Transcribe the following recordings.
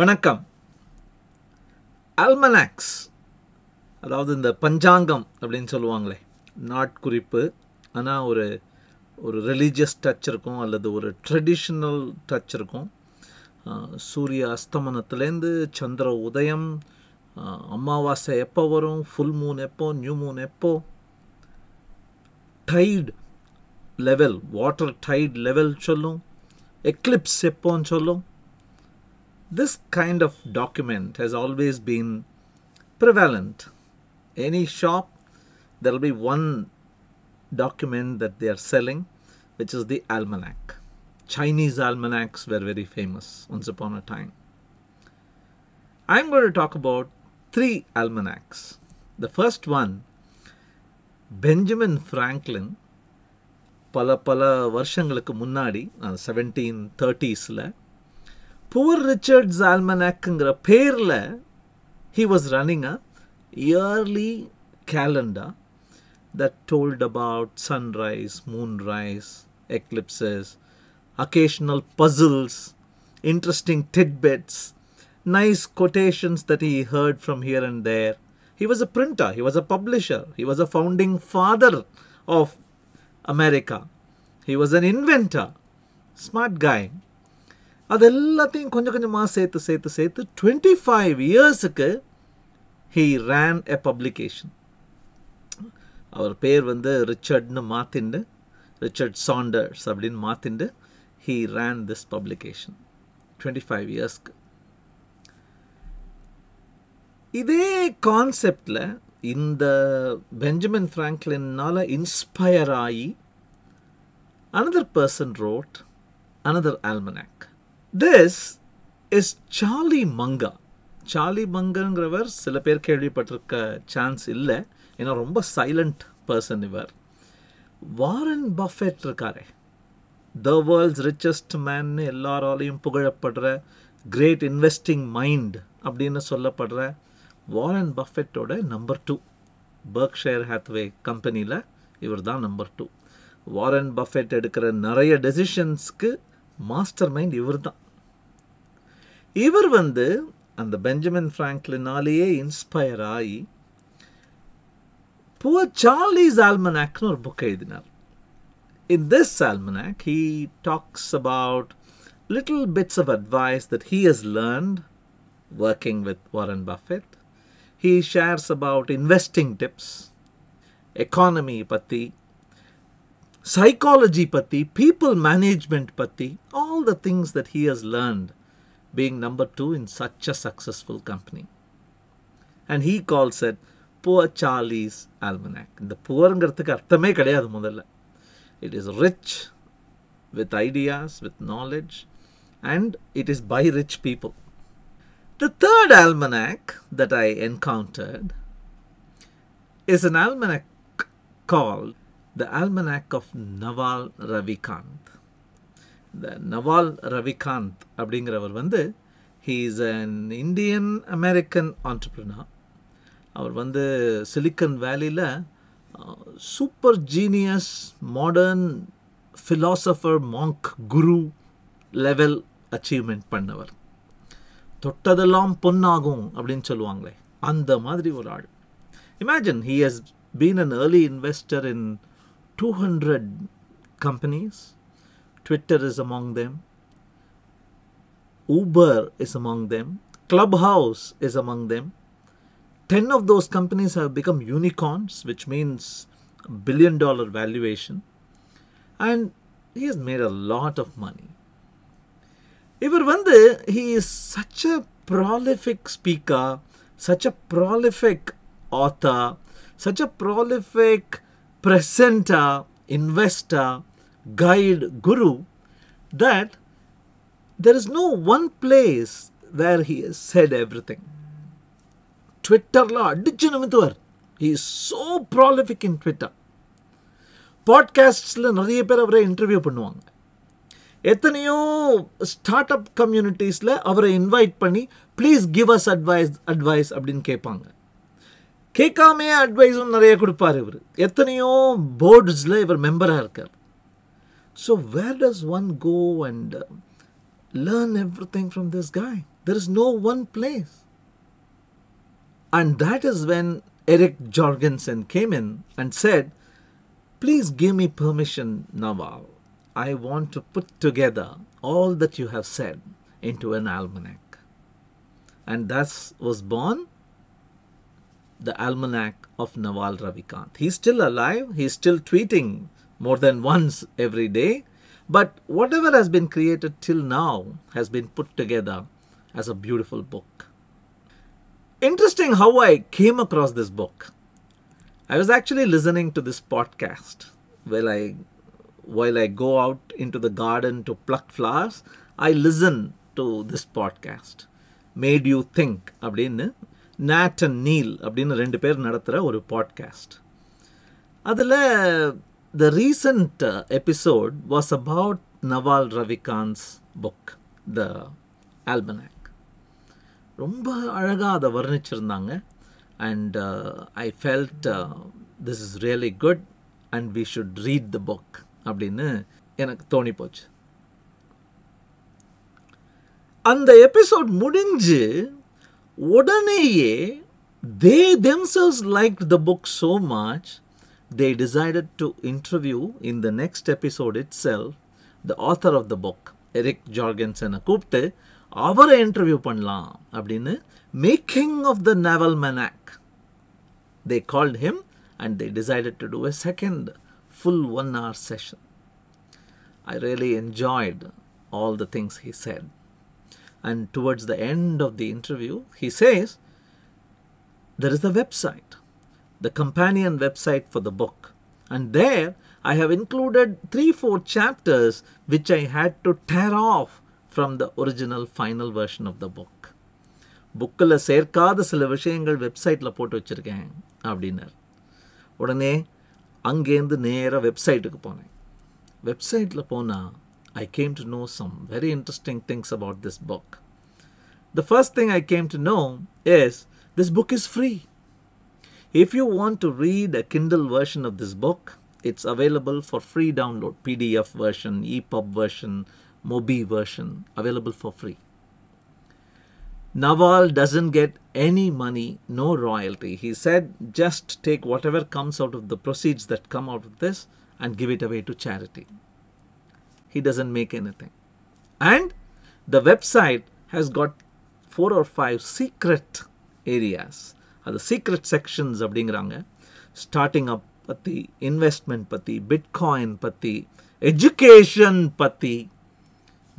வணக்கம் அல்மனாக்ஸ் அதாவது இந்த பஞ்சாங்கம் அப்படின்னு சொல்லுவாங்களே நாட்குறிப்பு ஆனால் ஒரு ஒரு ரிலீஜியஸ் டச் இருக்கும் அல்லது ஒரு ட்ரெடிஷ்னல் டச் இருக்கும் சூரிய அஸ்தமனத்துலேருந்து சந்திர உதயம் அமாவாசை எப்போ வரும் ஃபுல் மூன் எப்போ நியூ மூன் எப்போ tide level water tide level சொல்லும் எக்லிப்ஸ் எப்போன்னு சொல்லும் This kind of document has always been prevalent. Any shop, there will be one document that they are selling, which is the almanac. Chinese almanacs were very famous once upon a time. I'm going to talk about three almanacs. The first one, Benjamin Franklin, பல பல வருஷங்களுக்கு முன்னாடி seventeen தேர்ட்டீஸில் Poor Richard's Almanac. பேரில் He was running a yearly calendar that told about sunrise, moonrise, eclipses, occasional puzzles, interesting tidbits, nice quotations that he heard from here and there. He was a printer, he was a publisher, he was a founding father of America, he was an inventor, smart guy. அது எல்லாத்தையும் கொஞ்சம் கொஞ்சமாக சேர்த்து சேர்த்து சேர்த்து twenty five இயர்ஸுக்கு he ran a publication அவர் பேர் வந்து ரிச்சர்ட்னு மாத்திண்டு ரிச்சர்ட் சாண்டர்ஸ் அப்படின்னு மாத்திண்டு he ran this publication twenty five இயர்ஸ்க்கு இதே கான்செப்டில் இந்த பெஞ்சமின் ஃப்ராங்க்லின்னால் இன்ஸ்பயர் ஆகி another person wrote another almanac this is Charlie மங்கா சார்லி மங்கங்கிறவர் சில பேர் கேள்விப்பட்டிருக்க சான்ஸ் இல்லை ஏன்னா ரொம்ப சைலண்ட் பர்சன் இவர் வாரன் பஃபெட் இருக்காரே த வேர்ல்ட்ஸ் ரிச்சஸ்ட் மேன்னு எல்லாராலையும் புகழப்படுற கிரேட் இன்வெஸ்டிங் மைண்ட் அப்படின்னு சொல்லப்படுற வாரன் பஃபெட்டோட நம்பர் டூ பர்க்ஷேர் ஹேத்வே கம்பெனியில் இவர் தான் நம்பர் டூ வாரன் பஃபெட் எடுக்கிற நிறைய டெசிஷன்ஸ்க்கு மாஸ்டர் மைண்ட் இவர் தான் இவர் வந்து the Benjamin ஃப்ராங்க்லினாலேயே இன்ஸ்பயர் ஆகி புவர் சார்லிஸ் ஆல்மனாக்னு ஒரு புக்கை எழுதினார் in this almanac, he talks about little bits of advice that he has learned working with Warren Buffett. He shares about investing tips, economy patti, psychology patti, people management patti, all the things that he has learned being number two in such a successful company. And he calls it Poor Charlie's Almanac. The poor It is rich with ideas, with knowledge, and it is by rich people. The third almanac that I encountered is an almanac called the Almanac of Nawal Ravikant. இந்த நவால் ரவிகாந்த் அப்படிங்கிறவர் வந்து he is an Indian American entrepreneur அவர் வந்து Silicon வேலியில் super genius modern philosopher monk guru level achievement பண்ணவர் தொட்டதெல்லாம் பொன்னாகும் அப்படின்னு சொல்லுவாங்களே அந்த மாதிரி ஒரு ஆள் imagine he has been an early investor in two hundred companies Twitter is among them. Uber is among them. Clubhouse is among them. 10 of those companies have become unicorns, which means billion dollar valuation. And he has made a lot of money. இவர் வந்து he is such a prolific speaker, such a prolific author, such a prolific presenter, investor, guide guru that there is no one place where he has said everything. ட்விட்டரில் அடிச்சுன்னு வந்துவார் he is so prolific in Twitter பாட்காஸ்ட்ஸில் நிறைய பேர் அவரை interview பண்ணுவாங்க எத்தனையோ start up கம்யூனிட்டிஸில் அவரை இன்வைட் பண்ணி please give us advice advice அப்படின்னு கேட்பாங்க கேட்காமையே அட்வைஸும் நிறைய கொடுப்பார் இவர் எத்தனையோ போர்ட்ஸில் இவர் மெம்பராக இருக்கார் So, where does one go and uh, learn everything from this guy? There is no one place. And that is when Eric Jorgensen came in and said, Please give me permission, Nawal. I want to put together all that you have said into an almanac. And thus was born the Almanac of Nawal Ravikant. He's still alive, he's still tweeting more than once every day. But whatever has been created till now has been put together as a beautiful book. Interesting how I came across this book. I was actually listening to this podcast while I while I go out into the garden to pluck flowers. I listen to this podcast. Made you think, அப்படின்னு Nate and Neil அப்படின்னு ரெண்டு பேர் நடத்துகிற ஒரு podcast அதில் The recent uh, episode was about Nawal Ravikant's book, The Almanac. ரொம்ப அழகாக அதை வர்ணிச்சிருந்தாங்க and I felt this is really good and we should read the book அப்படின்னு எனக்கு தோணி போச்சு அந்த எபிசோட் முடிஞ்சு உடனேயே they themselves like the book so much they decided to interview in the next episode itself the author of the book, Eric Jorgensen, Akupte, our interview panla, abdine, making of the Naval Manak. They called him and they decided to do a second full one hour session. I really enjoyed all the things he said. And towards the end of the interview, he says, There is a website the companion website for the book. And there I have included 3-4 chapters which I had to tear off from the original final version of the book. புக்கில் சேர்க்காத சில விஷயங்கள் வெப்சைட்டில் போட்டு வச்சுருக்கேன் அப்படின்னார் உடனே அங்கேருந்து நேராக வெப்சைட்டுக்கு போனேன் வெப்சைட்டில் போனால் I came to know some very interesting things about this book the first thing I came to know is this book is free if you want to read a Kindle version of this book, it's available for free download, PDF version, EPUB version, Mobi version, available for free. Nawal doesn't get any money, no royalty. He said, just take whatever comes out of the proceeds that come out of this and give it away to charity. He doesn't make anything. And the website has got four or five secret areas அது secret sections அப்படிங்கிறாங்க starting up பற்றி investment பற்றி bitcoin பற்றி education பற்றி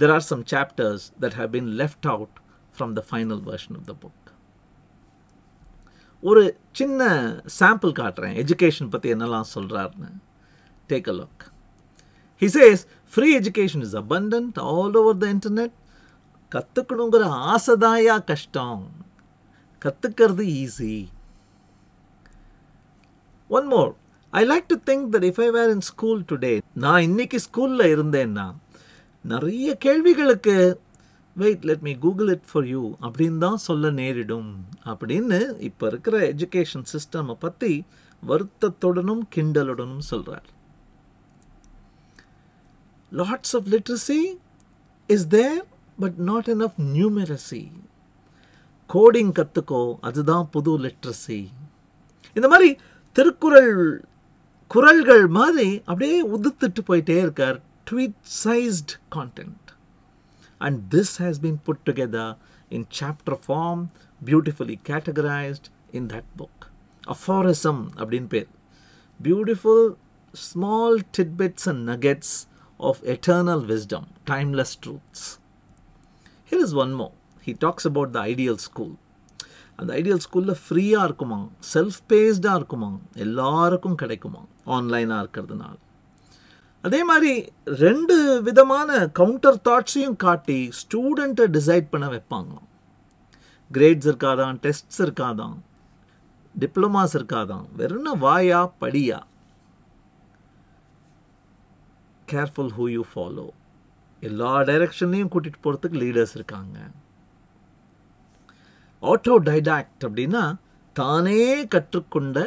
there are some chapters that have been left out from the final version of the book ஒரு சின்ன sample காட்டுறேன் education பற்றி என்னெல்லாம் சொல்கிறாருன்னு take a look he says free education is abundant all over the internet கற்றுக்கணுங்கிற ஆசைதாயா கஷ்டம் கற்றுக்கிறது easy one more I like to think that if I were in school today நான் இன்றைக்கி ஸ்கூலில் இருந்தேன்னா நிறைய கேள்விகளுக்கு wait let me Google it for you அப்படின்னு தான் சொல்ல நேரிடும் அப்படின்னு இப்போ இருக்கிற எஜுகேஷன் சிஸ்டமை பற்றி வருத்தத்துடனும் கிண்டலுடனும் சொல்கிறார் lots of literacy is there but not enough numeracy coding கற்றுக்கோ அதுதான் புது லிட்ரஸி இந்த மாதிரி திருக்குறள் குரல்கள் மாதிரி அப்படியே உதுத்துட்டு போயிட்டே இருக்கார் tweet sized content. And this has been put together in chapter form, beautifully categorized in that book. Aphorism, abdin per. Beautiful small tidbits and nuggets of eternal wisdom, timeless truths. Here is one more. He talks about the ideal school அந்த ideal ஸ்கூலில் ஃப்ரீயாக இருக்குமா self பேஸ்டாக இருக்குமா எல்லாருக்கும் கிடைக்குமா ஆன்லைனாக இருக்கிறதுனால அதே மாதிரி ரெண்டு விதமான கவுண்டர் தாட்ஸையும் காட்டி ஸ்டூடெண்ட்டை டிசைட் பண்ண வைப்பாங்க கிரேட்ஸ் இருக்காதான் டெஸ்ட்ஸ் இருக்காதான் டிப்ளமாஸ் இருக்காதான் வெறும் வாயா படியா கேர்ஃபுல் ஹூ யூ ஃபாலோ எல்லா டைரக்ஷன்லையும் கூட்டிகிட்டு போகிறதுக்கு லீடர்ஸ் இருக்காங்க ஆட்டோ டைடாக்ட் அப்படின்னா தானே கற்றுக்கொண்ட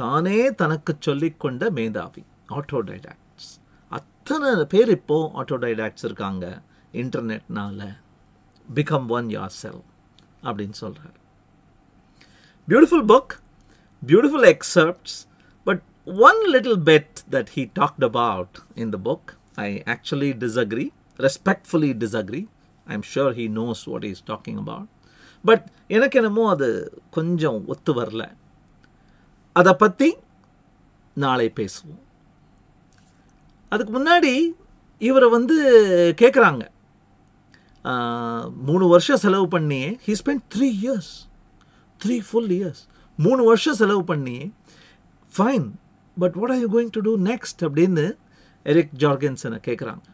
தானே தனக்கு சொல்லிக்கொண்ட மேதாவி ஆட்டோ டைடாக்ட்ஸ் அத்தனை பேர் இப்போது ஆட்டோ டைடாக்ட்ஸ் இருக்காங்க இன்டர்நெட்னால் பிகம் ஒன் யார் செல் அப்படின்னு சொல்கிறார் beautiful book beautiful excerpts but one little bit that he talked about in the book I actually disagree respectfully disagree I am sure he knows what is talking about but எனக்கு என்னமோ அது கொஞ்சம் ஒத்து வரல அதை பற்றி நாளை பேசுவோம் அதுக்கு முன்னாடி இவரை வந்து கேட்குறாங்க மூணு வருஷம் செலவு பண்ணி he spend three years three full years மூணு வருஷம் செலவு பண்ணி fine but what are you going to do next அப்படின்னு எரிக் ஜார்கன்சனை கேட்குறாங்க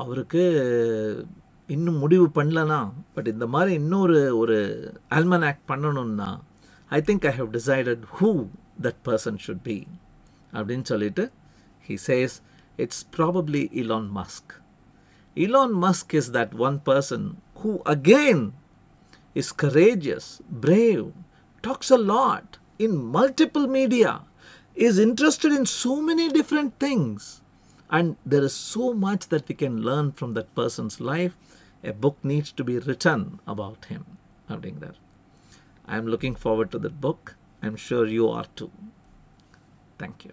அவருக்கு இன்னும் முடிவு பண்ணலனா பட் இந்த மாதிரி இன்னொரு ஒரு ஆல்மன் ஆக்ட் பண்ணணும்னா I think I have decided who that person should be அப்படின்னு சொல்லிட்டு he says it's probably Elon Musk Elon Musk is that one person who again is courageous brave talks a lot in multiple media is interested in so many different things and there is so much that we can learn from that person's life a book needs to be written about him. I am looking forward to that book. I am sure you are too. Thank you.